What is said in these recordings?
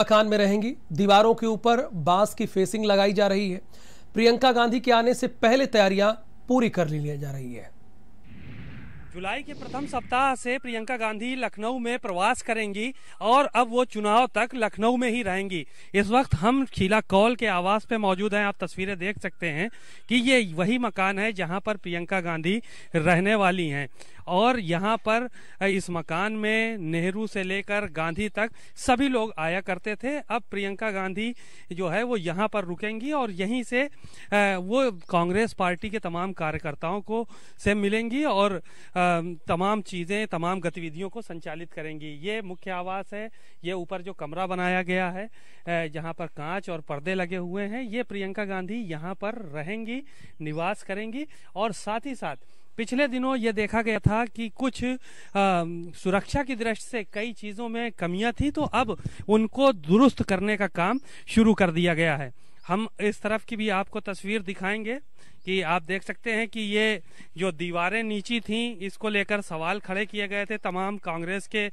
मकान में रहेंगी दीवारों के ऊपर बांस की फेसिंग लगाई जा रही है प्रियंका गांधी के आने से पहले तैयारियां पूरी कर ली जा रही है जुलाई के प्रथम सप्ताह से प्रियंका गांधी लखनऊ में प्रवास करेंगी और अब वो चुनाव तक लखनऊ में ही रहेंगी इस वक्त हम खीला कौल के आवास पे मौजूद हैं आप तस्वीरें देख सकते हैं कि ये वही मकान है जहां पर प्रियंका गांधी रहने वाली हैं और यहाँ पर इस मकान में नेहरू से लेकर गांधी तक सभी लोग आया करते थे अब प्रियंका गांधी जो है वो यहाँ पर रुकेंगी और यहीं से वो कांग्रेस पार्टी के तमाम कार्यकर्ताओं को से मिलेंगी और तमाम चीज़ें तमाम गतिविधियों को संचालित करेंगी ये मुख्य आवास है ये ऊपर जो कमरा बनाया गया है जहाँ पर कांच और पर्दे लगे हुए हैं ये प्रियंका गांधी यहाँ पर रहेंगी निवास करेंगी और साथ ही साथ पिछले दिनों ये देखा गया था कि कुछ आ, सुरक्षा की दृष्टि से कई चीज़ों में कमियां थी तो अब उनको दुरुस्त करने का काम शुरू कर दिया गया है हम इस तरफ की भी आपको तस्वीर दिखाएंगे कि आप देख सकते हैं कि ये जो दीवारें नीची थीं इसको लेकर सवाल खड़े किए गए थे तमाम कांग्रेस के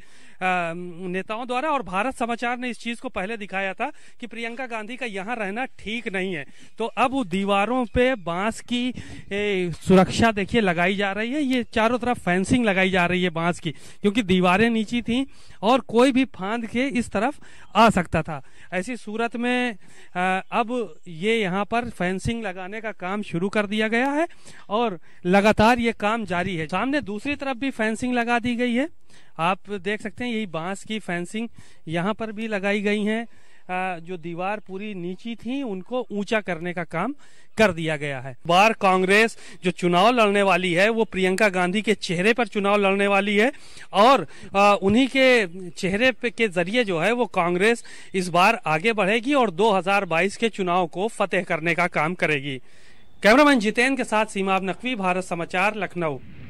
नेताओं द्वारा और भारत समाचार ने इस चीज को पहले दिखाया था कि प्रियंका गांधी का यहाँ रहना ठीक नहीं है तो अब दीवारों पे बांस की ए, सुरक्षा देखिए लगाई जा रही है ये चारों तरफ फेंसिंग लगाई जा रही है बांस की क्योंकि दीवारें नीची थी और कोई भी फांद के इस तरफ आ सकता था ऐसी सूरत में आ, अब ये यहाँ पर फेंसिंग लगाने का काम शुरू कर दिया गया है और लगातार ये काम जारी है सामने दूसरी तरफ भी फेंसिंग लगा दी गई है आप देख सकते हैं यही बांस की फेंसिंग यहाँ पर भी लगाई गई है जो दीवार पूरी नीची थी उनको ऊंचा करने का काम कर दिया गया है बार कांग्रेस जो चुनाव लड़ने वाली है वो प्रियंका गांधी के चेहरे पर चुनाव लड़ने वाली है और उन्हीं के चेहरे के जरिए जो है वो कांग्रेस इस बार आगे बढ़ेगी और 2022 के चुनाव को फतेह करने का काम करेगी कैमरामैन जितेन के साथ सीमा नकवी भारत समाचार लखनऊ